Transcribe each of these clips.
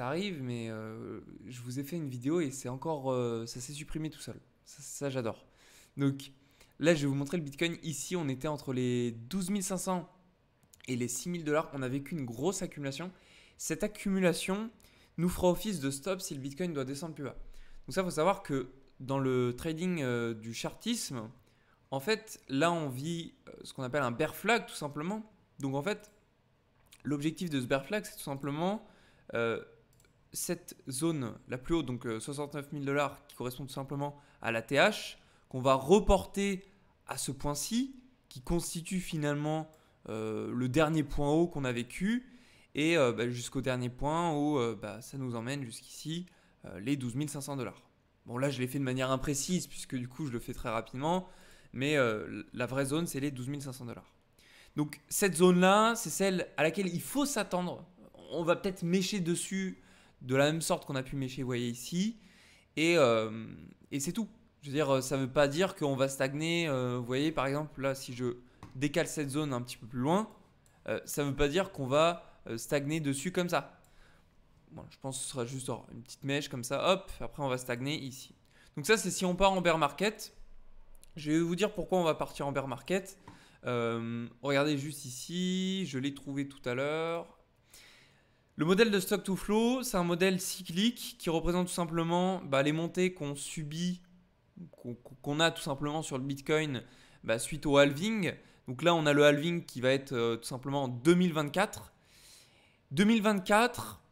ça arrive, mais euh, je vous ai fait une vidéo et c'est encore, euh, ça s'est supprimé tout seul. Ça, j'adore. Donc là, je vais vous montrer le Bitcoin. Ici, on était entre les 12 500 et les 6000 dollars. On a vécu une grosse accumulation. Cette accumulation nous fera office de stop si le Bitcoin doit descendre plus bas. Donc ça, faut savoir que dans le trading euh, du chartisme, en fait, là, on vit ce qu'on appelle un bear flag, tout simplement. Donc en fait, l'objectif de ce bear flag, c'est tout simplement cette zone la plus haute, donc 69 euh, 000 dollars, qui correspond tout simplement à la TH, qu'on va reporter à ce point-ci, qui constitue finalement euh, le dernier point haut qu'on a vécu. Et euh, bah, jusqu'au dernier point où bah, ça nous emmène jusqu'ici, les 12 500 dollars. Bon là, je l'ai fait de manière imprécise, puisque du coup, je le fais très rapidement. Mais la vraie zone, c'est les 12 500 dollars. Donc cette zone-là, c'est celle à laquelle il faut s'attendre. On va peut-être mécher dessus de la même sorte qu'on a pu voyez ici. Et, euh, et c'est tout. Je veux dire, euh, ça ne veut pas dire qu'on va stagner. Euh, vous voyez, par exemple, là, si je décale cette zone un petit peu plus loin, ça ne veut pas dire qu'on va stagner dessus comme ça. Bon, je pense que ce sera juste une petite mèche comme ça, hop, après on va stagner ici. Donc ça, c'est si on part en bear market. Je vais vous dire pourquoi on va partir en bear market. regardez juste ici, je l'ai trouvé tout à l'heure. Le modèle de stock to flow, c'est un modèle cyclique qui représente tout simplement bah, les montées qu'on subit, qu'on a tout simplement sur le Bitcoin bah, suite au halving. Donc là, on a le halving qui va être euh, tout simplement en 2024. 2024,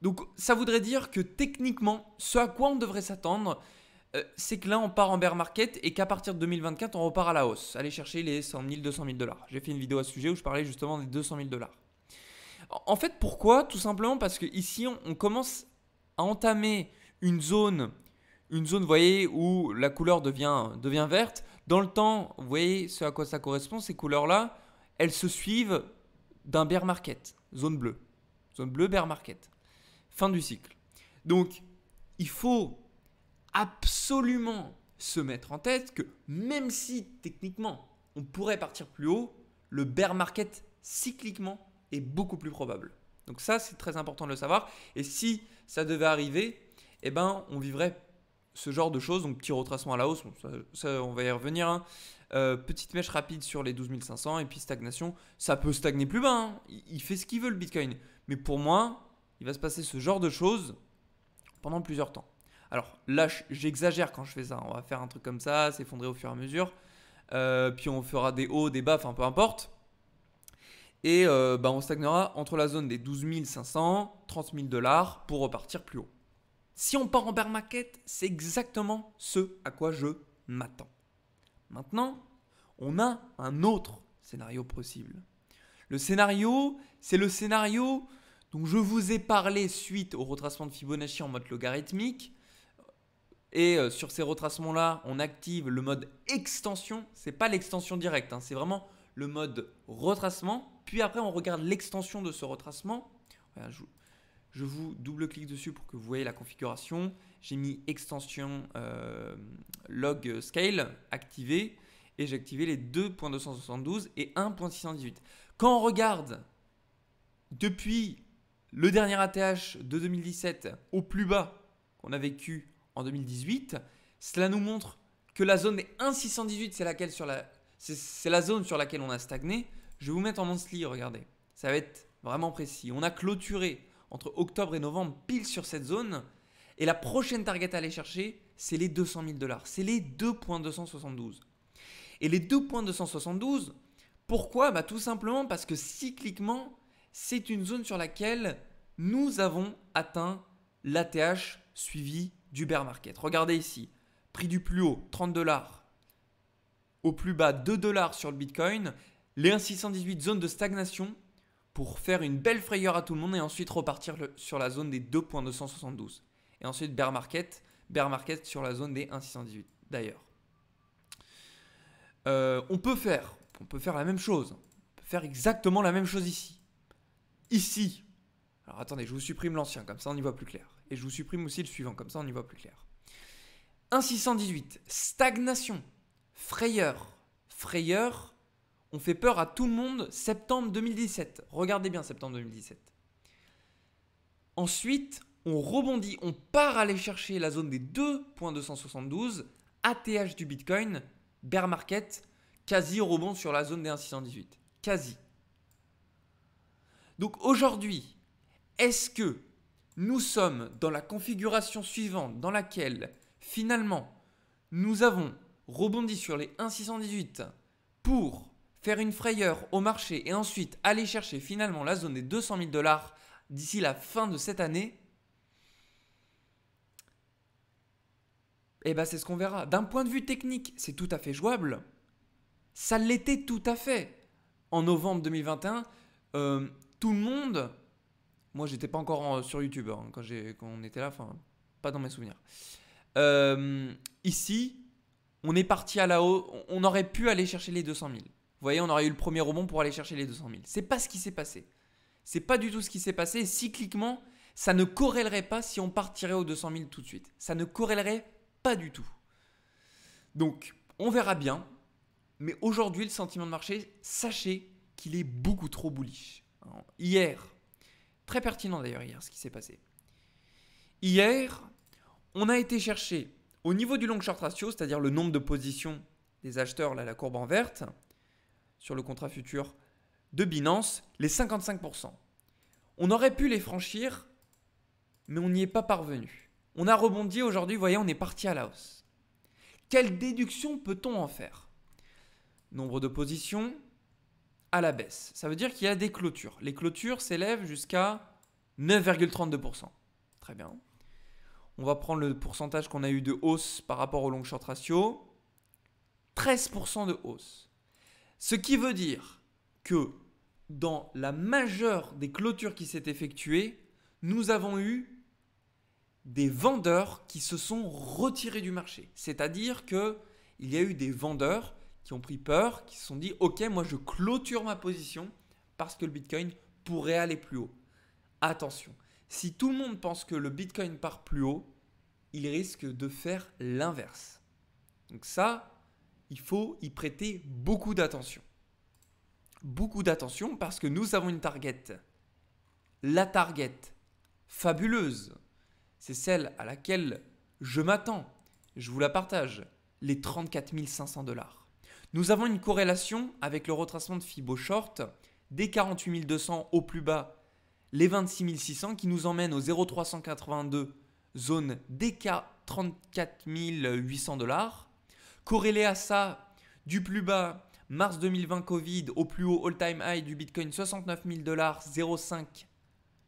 donc ça voudrait dire que techniquement, ce à quoi on devrait s'attendre, euh, c'est que là, on part en bear market et qu'à partir de 2024, on repart à la hausse. Allez chercher les 100 000, 200 000 dollars. J'ai fait une vidéo à ce sujet où je parlais justement des 200 000 dollars. En fait, pourquoi Tout simplement parce que ici, on, commence à entamer une zone, une zone, voyez, où la couleur devient, devient verte. Dans le temps, vous voyez ce à quoi ça correspond, ces couleurs-là, elles se suivent d'un bear market, zone bleue. Zone bleue, bear market. Fin du cycle. Donc, il faut absolument se mettre en tête que même si techniquement on pourrait partir plus haut, le bear market cycliquement est beaucoup plus probable. Donc ça, c'est très important de le savoir. Et si ça devait arriver, eh ben, on vivrait ce genre de choses, donc petit retracement à la hausse, ça, on va y revenir. Hein. Euh, petite mèche rapide sur les 12 500 et puis stagnation. Ça peut stagner plus bas, hein. il, fait ce qu'il veut le Bitcoin. Mais pour moi, il va se passer ce genre de choses pendant plusieurs temps. Alors là, j'exagère quand je fais ça. On va faire un truc comme ça, s'effondrer au fur et à mesure. Euh, puis on fera des hauts, des bas, enfin peu importe. Et euh, bah, on stagnera entre la zone des 12 500, 30 000 dollars pour repartir plus haut. Si on part en bermaquette, c'est exactement ce à quoi je m'attends. Maintenant, on a un autre scénario possible. Le scénario, c'est le scénario dont je vous ai parlé suite au retracement de Fibonacci en mode logarithmique. Et euh, sur ces retracements-là, on active le mode extension. C'est pas l'extension directe, hein, c'est vraiment le mode retracement. Puis après, on regarde l'extension de ce retracement. je, vous double-clique dessus pour que vous voyez la configuration. J'ai mis extension euh, log scale activé et j'ai activé les 2.272 et 1.618. Quand on regarde depuis le dernier ATH de 2017 au plus bas qu'on a vécu en 2018, cela nous montre que la zone des 1,618, c'est la zone sur laquelle on a stagné. Je vais vous mettre en monthly, regardez. Ça va être vraiment précis. On a clôturé entre octobre et novembre pile sur cette zone. Et la prochaine target à aller chercher, c'est les 200 000 dollars. C'est les 2.272. Et les 2.272, pourquoi bah, Tout simplement parce que cycliquement, c'est une zone sur laquelle nous avons atteint l'ATH suivi du bear market. Regardez ici, prix du plus haut, 30 dollars. Au plus bas, 2 dollars sur le Bitcoin les 1,618 zone de stagnation pour faire une belle frayeur à tout le monde et ensuite repartir sur la zone des 2,272. Et ensuite bear market, bear market sur la zone des 1,618 d'ailleurs. Euh, on peut faire, on peut faire la même chose. On peut faire exactement la même chose ici. Ici. Alors attendez, je vous supprime l'ancien, comme ça on y voit plus clair. Et je vous supprime aussi le suivant, comme ça on y voit plus clair. 1,618, stagnation, frayeur, frayeur, on fait peur à tout le monde septembre 2017. Regardez bien septembre 2017. Ensuite, on rebondit, on part aller chercher la zone des 2.272, ATH du Bitcoin, bear market, quasi rebond sur la zone des 1618. Quasi. Donc aujourd'hui, est-ce que nous sommes dans la configuration suivante dans laquelle finalement nous avons rebondi sur les 1618 pour faire une frayeur au marché et ensuite aller chercher finalement la zone des 200 000 dollars d'ici la fin de cette année, eh ben c'est ce qu'on verra. D'un point de vue technique, c'est tout à fait jouable. Ça l'était tout à fait. En novembre 2021, euh, tout le monde, moi j'étais pas encore sur YouTube hein, quand, on était là, enfin pas dans mes souvenirs. Euh, ici, on est parti à la haut, on aurait pu aller chercher les 200 000. Vous voyez, on aurait eu le premier rebond pour aller chercher les 200 000. C'est pas ce qui s'est passé. C'est pas du tout ce qui s'est passé. cycliquement, ça ne corrélerait pas si on partirait aux 200 000 tout de suite. Ça ne corrélerait pas du tout. Donc, on verra bien. Mais aujourd'hui, le sentiment de marché, sachez qu'il est beaucoup trop bullish. hier, très pertinent d'ailleurs hier ce qui s'est passé. Hier, on a été chercher au niveau du long short ratio, c'est-à-dire le nombre de positions des acheteurs, là, la courbe en verte, sur le contrat futur de Binance, les 55%. On aurait pu les franchir, mais on n'y est pas parvenu. On a rebondi aujourd'hui, voyez, on est parti à la hausse. Quelle déduction peut-on en faire Nombre de positions à la baisse. Ça veut dire qu'il y a des clôtures. Les clôtures s'élèvent jusqu'à 9,32%. Très bien. On va prendre le pourcentage qu'on a eu de hausse par rapport au long short ratio. 13% de hausse. Ce qui veut dire que dans la majeure des clôtures qui s'est effectuée, nous avons eu des vendeurs qui se sont retirés du marché. C'est-à-dire que il y a eu des vendeurs qui ont pris peur, qui se sont dit OK, moi je clôture ma position parce que le Bitcoin pourrait aller plus haut. Attention, si tout le monde pense que le Bitcoin part plus haut, il risque de faire l'inverse. Donc ça, il faut y prêter beaucoup d'attention. Beaucoup d'attention parce que nous avons une target. La target fabuleuse, c'est celle à laquelle je m'attends. Je vous la partage, les 34 500 dollars. Nous avons une corrélation avec le retracement de Fibo Short des 48 200 au plus bas, les 26 600 qui nous emmène au 0,382 zone DK 34 800 dollars Corrélé à ça, du plus bas, mars 2020 Covid, au plus haut all-time high du Bitcoin, 69 000 dollars, 0,5.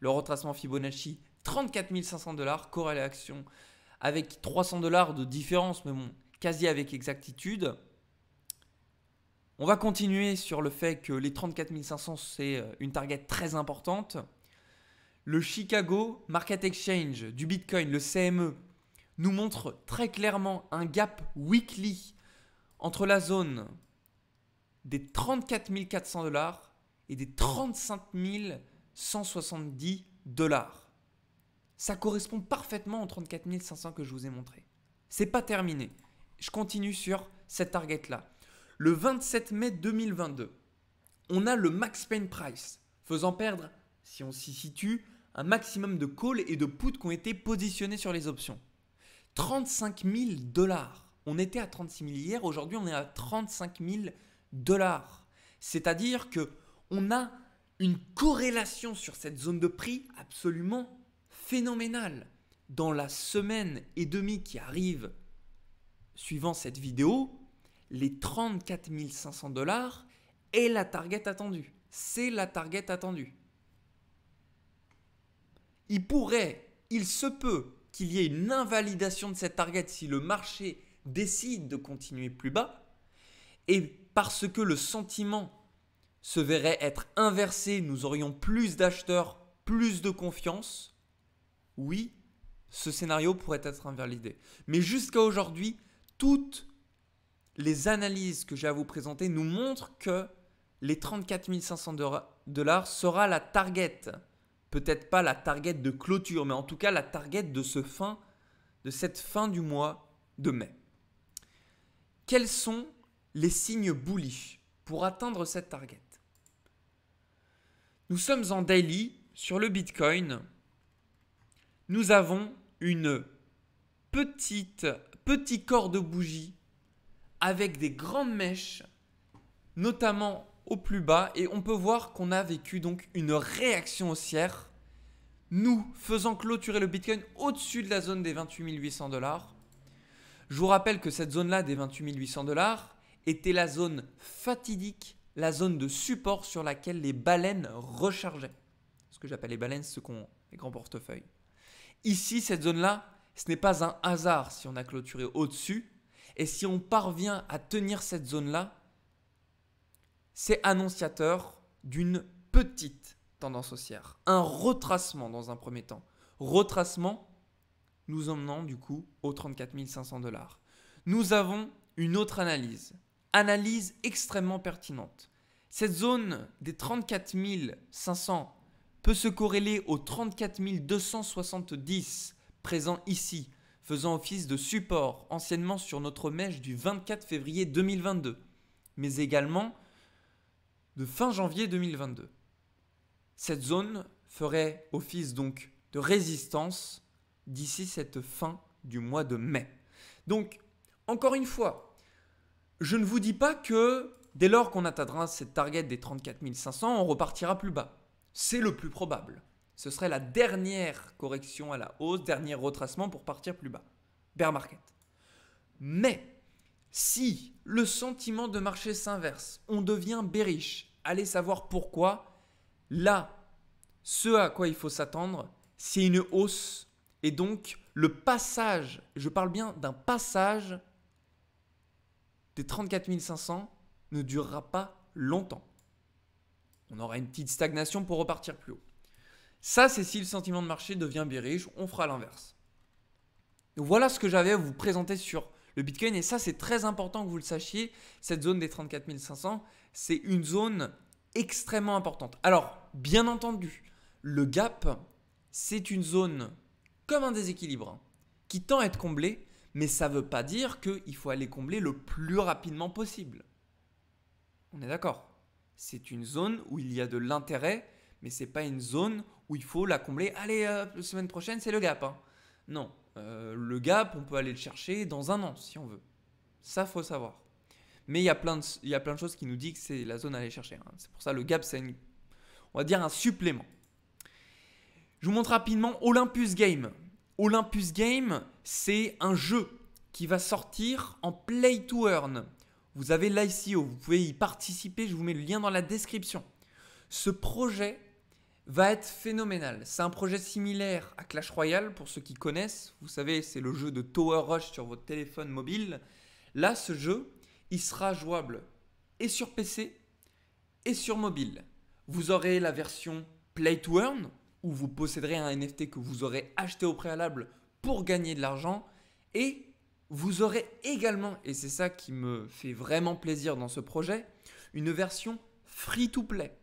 Le retracement Fibonacci, 34 500 dollars, corrélation avec 300 dollars de différence, mais bon, quasi avec exactitude. On va continuer sur le fait que les 34 500, c'est euh, une target très importante. Le Chicago Market Exchange du Bitcoin, le CME, nous montre très clairement un gap weekly entre la zone des 34 400 dollars et des 35 170 dollars. Ça correspond parfaitement aux 34 500 que je vous ai montré. C'est pas terminé. Je continue sur cette target là. Le 27 mai 2022, on a le max pain price, faisant perdre, si on s'y situe, un maximum de calls et de puts qui ont été positionnés sur les options. 35 000 dollars. On était à 36 000 hier, aujourd'hui on est à 35 000 dollars. C'est-à-dire que on a une corrélation sur cette zone de prix absolument phénoménale. Dans la semaine et demie qui arrive suivant cette vidéo, les 34 500 dollars est la target attendue. C'est la target attendue. Il pourrait, il se peut qu'il y ait une invalidation de cette target si le marché décide de continuer plus bas, et parce que le sentiment se verrait être inversé, nous aurions plus d'acheteurs, plus de confiance, oui, ce scénario pourrait être invalidé. Mais jusqu'à aujourd'hui, toutes les analyses que j'ai à vous présenter nous montrent que les 34 500 dollars sera la target peut-être pas la target de clôture, mais en tout cas la target de, ce fin, de cette fin du mois de mai. Quels sont les signes bullish pour atteindre cette target Nous sommes en daily sur le Bitcoin. Nous avons une petite petit corps de bougie avec des grandes mèches, notamment au plus bas et on peut voir qu'on a vécu donc une réaction haussière, nous faisant clôturer le Bitcoin au-dessus de la zone des 28 800 dollars. Je vous rappelle que cette zone-là des 28 800 dollars était la zone fatidique, la zone de support sur laquelle les baleines rechargeaient. Ce que j'appelle les baleines, ce qui les grands portefeuilles. Ici, cette zone-là, ce n'est pas un hasard si on a clôturé au-dessus. Et si on parvient à tenir cette zone-là, c'est annonciateur d'une petite tendance haussière, un retracement dans un premier temps. Retracement nous emmenant du coup aux 34 500 dollars. Nous avons une autre analyse, analyse extrêmement pertinente. Cette zone des 34 500 peut se corréler aux 34 270 présents ici, faisant office de support anciennement sur notre mèche du 24 février 2022, mais également de fin janvier 2022. Cette zone ferait office donc de résistance d'ici cette fin du mois de mai. Donc, encore une fois, je ne vous dis pas que dès lors qu'on atteindra cette target des 34 500, on repartira plus bas. C'est le plus probable. Ce serait la dernière correction à la hausse, dernier retracement pour partir plus bas. Bear market. Mais si le sentiment de marché s'inverse, on devient bearish, allez savoir pourquoi. Là, ce à quoi il faut s'attendre, c'est une hausse et donc le passage, je parle bien d'un passage des 34 500 ne durera pas longtemps. On aura une petite stagnation pour repartir plus haut. Ça, c'est si le sentiment de marché devient bearish, on fera l'inverse. Voilà ce que j'avais à vous présenter sur le Bitcoin. Et ça, c'est très important que vous le sachiez. Cette zone des 34 500, c'est une zone extrêmement importante. Alors, bien entendu, le gap, c'est une zone comme un déséquilibre hein, qui tend à être comblé, mais ça ne veut pas dire qu'il faut aller combler le plus rapidement possible. On est d'accord C'est une zone où il y a de l'intérêt, mais ce n'est pas une zone où il faut la combler. Allez, la semaine prochaine, c'est le gap. Hein. Non, euh, le gap, on peut aller le chercher dans un an si on veut. Ça, faut savoir. Mais il y, a plein de, y plein de choses qui nous disent que c'est la zone à aller chercher. Hein. C'est pour ça le gap, c'est une, on va dire un supplément. Je vous montre rapidement Olympus Game. Olympus Game, c'est un jeu qui va sortir en play to earn. Vous avez l'ICO, vous pouvez y participer, je vous mets le lien dans la description. Ce projet va être phénoménal. C'est un projet similaire à Clash Royale, pour ceux qui connaissent. Vous savez, c'est le jeu de Tower Rush sur votre téléphone mobile. Là, ce jeu, il sera jouable et sur PC et sur mobile. Vous aurez la version Play to Earn, où vous posséderez un NFT que vous aurez acheté au préalable pour gagner de l'argent. Et vous aurez également, et c'est ça qui me fait vraiment plaisir dans ce projet, une version free to play.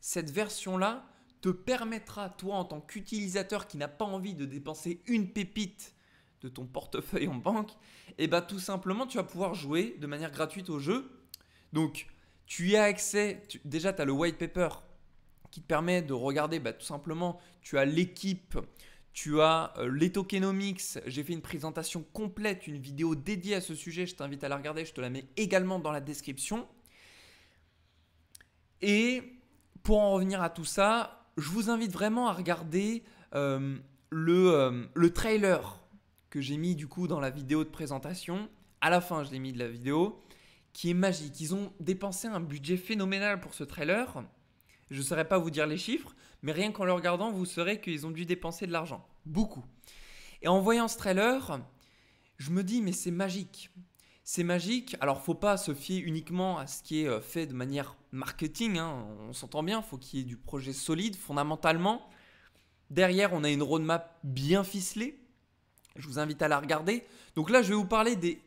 Cette version-là, te permettra, toi, en tant qu'utilisateur qui n'a pas envie de dépenser une pépite de ton portefeuille en banque, et eh bah ben, tout simplement, tu vas pouvoir jouer de manière gratuite au jeu. Donc, tu y as accès, déjà, tu as le white paper qui te permet de regarder bah, tout simplement, tu as l'équipe, tu as euh, les tokenomics, j'ai fait une présentation complète, une vidéo dédiée à ce sujet, je t'invite à la regarder, je te la mets également dans la description. Et pour en revenir à tout ça, je vous invite vraiment à regarder euh, le, euh, le, trailer que j'ai mis du coup dans la vidéo de présentation. À la fin, je l'ai mis de la vidéo, qui est magique. Ils ont dépensé un budget phénoménal pour ce trailer. Je ne saurais pas vous dire les chiffres, mais rien qu'en le regardant, vous saurez qu'ils ont dû dépenser de l'argent. Beaucoup. Et en voyant ce trailer, je me dis, mais c'est magique. C'est magique, alors faut pas se fier uniquement à ce qui est euh, fait de manière marketing, hein. on s'entend bien, il faut qu'il y ait du projet solide fondamentalement. Derrière, on a une roadmap bien ficelée, je vous invite à la regarder. Donc là, je vais vous parler des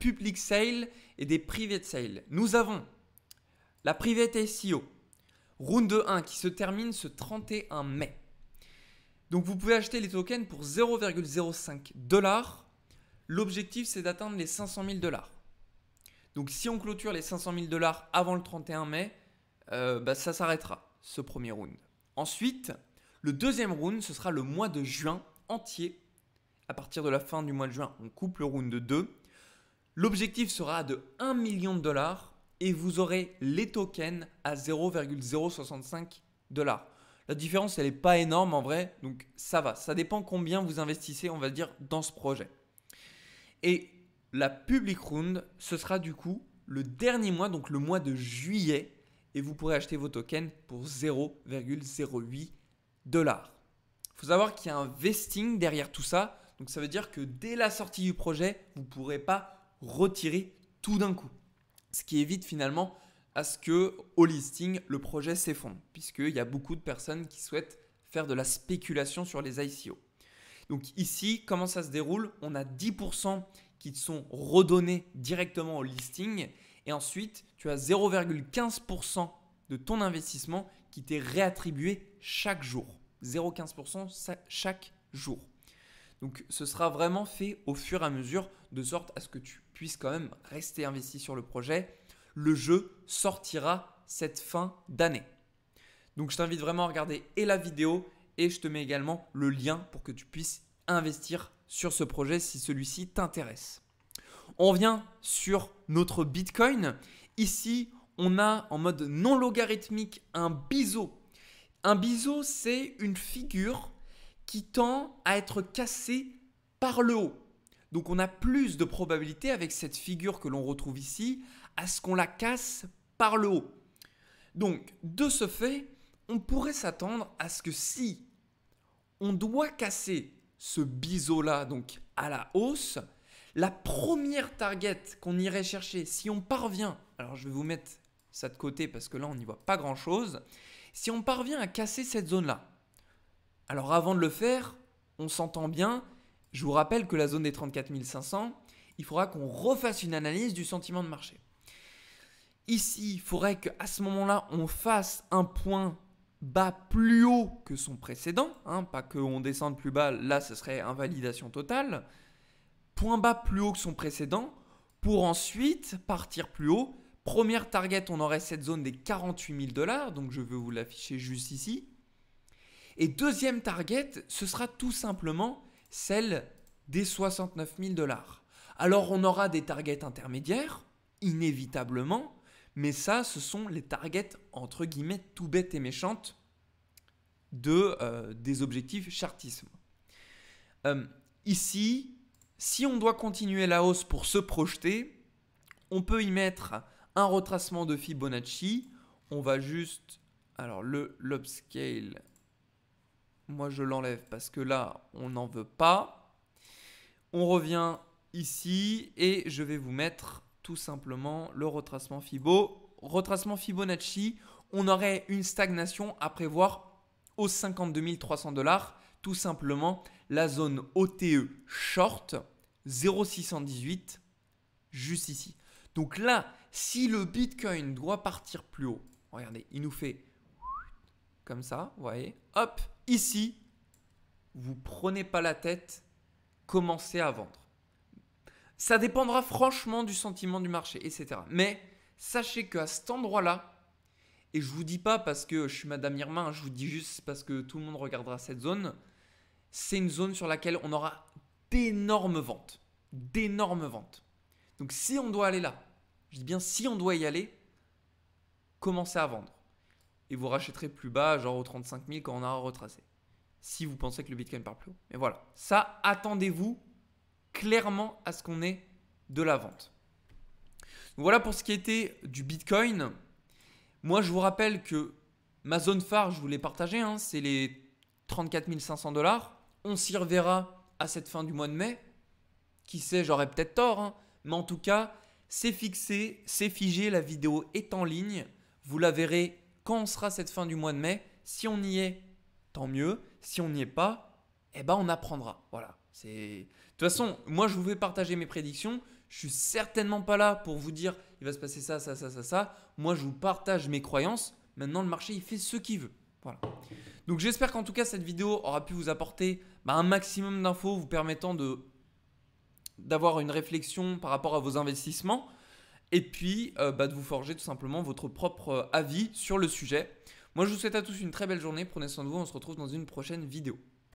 public sales et des private sales. Nous avons la private SEO, round 1 qui se termine ce 31 mai. Donc vous pouvez acheter les tokens pour 0,05 dollars L'objectif, c'est d'atteindre les 500 000 dollars. Donc si on clôture les 500 000 dollars avant le 31 mai, euh, bah, ça s'arrêtera, ce premier round. Ensuite, le deuxième round, ce sera le mois de juin entier. À partir de la fin du mois de juin, on coupe le round de 2. L'objectif sera de 1 million de dollars et vous aurez les tokens à 0,065 dollars. La différence, elle n'est pas énorme en vrai, donc ça va. Ça dépend combien vous investissez, on va dire, dans ce projet. Et la public round, ce sera du coup le dernier mois, donc le mois de juillet, et vous pourrez acheter vos tokens pour 0,08 dollars. Il faut savoir qu'il y a un vesting derrière tout ça, donc ça veut dire que dès la sortie du projet, vous ne pourrez pas retirer tout d'un coup. Ce qui évite finalement à ce que au listing, le projet s'effondre, puisqu'il y a beaucoup de personnes qui souhaitent faire de la spéculation sur les ICO. Donc ici, comment ça se déroule On a 10% qui te sont redonnés directement au listing et ensuite, tu as 0,15% de ton investissement qui t'est réattribué chaque jour. 0,15% chaque jour. Donc ce sera vraiment fait au fur et à mesure de sorte à ce que tu puisses quand même rester investi sur le projet. Le jeu sortira cette fin d'année. Donc je t'invite vraiment à regarder et la vidéo et je te mets également le lien pour que tu puisses investir sur ce projet si celui-ci t'intéresse. On vient sur notre Bitcoin. Ici, on a en mode non logarithmique un biseau. Un biseau, c'est une figure qui tend à être cassée par le haut. Donc on a plus de probabilité avec cette figure que l'on retrouve ici à ce qu'on la casse par le haut. Donc de ce fait, on pourrait s'attendre à ce que si on doit casser ce biseau-là, donc à la hausse, la première target qu'on irait chercher, si on parvient, alors je vais vous mettre ça de côté parce que là on n'y voit pas grand-chose, si on parvient à casser cette zone-là, alors avant de le faire, on s'entend bien, je vous rappelle que la zone des 34 500, il faudra qu'on refasse une analyse du sentiment de marché. Ici, il faudrait qu'à ce moment-là, on fasse un point bas plus haut que son précédent, hein, pas qu'on descende plus bas, là ce serait invalidation totale, point bas plus haut que son précédent, pour ensuite partir plus haut. Première target, on aurait cette zone des 48 000 dollars, donc je veux vous l'afficher juste ici. Et deuxième target, ce sera tout simplement celle des 69 000 dollars. Alors on aura des targets intermédiaires, inévitablement, mais ça, ce sont les targets entre guillemets tout bêtes et méchantes de, euh, des objectifs chartisme. Euh, ici, si on doit continuer la hausse pour se projeter, on peut y mettre un retracement de Fibonacci. On va juste... Alors le l'upscale, moi je l'enlève parce que là, on n'en veut pas. On revient ici et je vais vous mettre tout simplement le retracement Fibo. Retracement Fibonacci, on aurait une stagnation à prévoir aux 52 300 dollars. Tout simplement, la zone OTE short 0,618 juste ici. Donc là, si le Bitcoin doit partir plus haut, regardez, il nous fait comme ça, vous voyez, hop, ici, vous prenez pas la tête, commencez à vendre. Ça dépendra franchement du sentiment du marché, etc. Mais sachez qu'à cet endroit-là, et je vous dis pas parce que je suis Madame Irma, hein, je vous dis juste parce que tout le monde regardera cette zone, c'est une zone sur laquelle on aura d'énormes ventes. D'énormes ventes. Donc si on doit aller là, je dis bien si on doit y aller, commencez à vendre. Et vous rachèterez plus bas, genre aux 35 000 quand on aura retracé. Si vous pensez que le Bitcoin part plus haut. Mais voilà, ça, attendez-vous clairement à ce qu'on est de la vente. voilà pour ce qui était du Bitcoin. Moi, je vous rappelle que ma zone phare, je vous l'ai partagée, hein, c'est les 34 500 dollars. On s'y reverra à cette fin du mois de mai. Qui sait, j'aurais peut-être tort, hein. mais en tout cas, c'est fixé, c'est figé, la vidéo est en ligne. Vous la verrez quand on sera cette fin du mois de mai. Si on y est, tant mieux. Si on n'y est pas, eh ben on apprendra. Voilà, c'est de toute façon, moi, je vous vais partager mes prédictions. Je suis certainement pas là pour vous dire il va se passer ça, ça, ça, ça, ça. Moi, je vous partage mes croyances. Maintenant, le marché, il fait ce qu'il veut. Voilà. Donc, j'espère qu'en tout cas, cette vidéo aura pu vous apporter bah, un maximum d'infos vous permettant de d'avoir une réflexion par rapport à vos investissements et puis euh, bah, de vous forger tout simplement votre propre euh, avis sur le sujet. Moi, je vous souhaite à tous une très belle journée. Prenez soin de vous. On se retrouve dans une prochaine vidéo.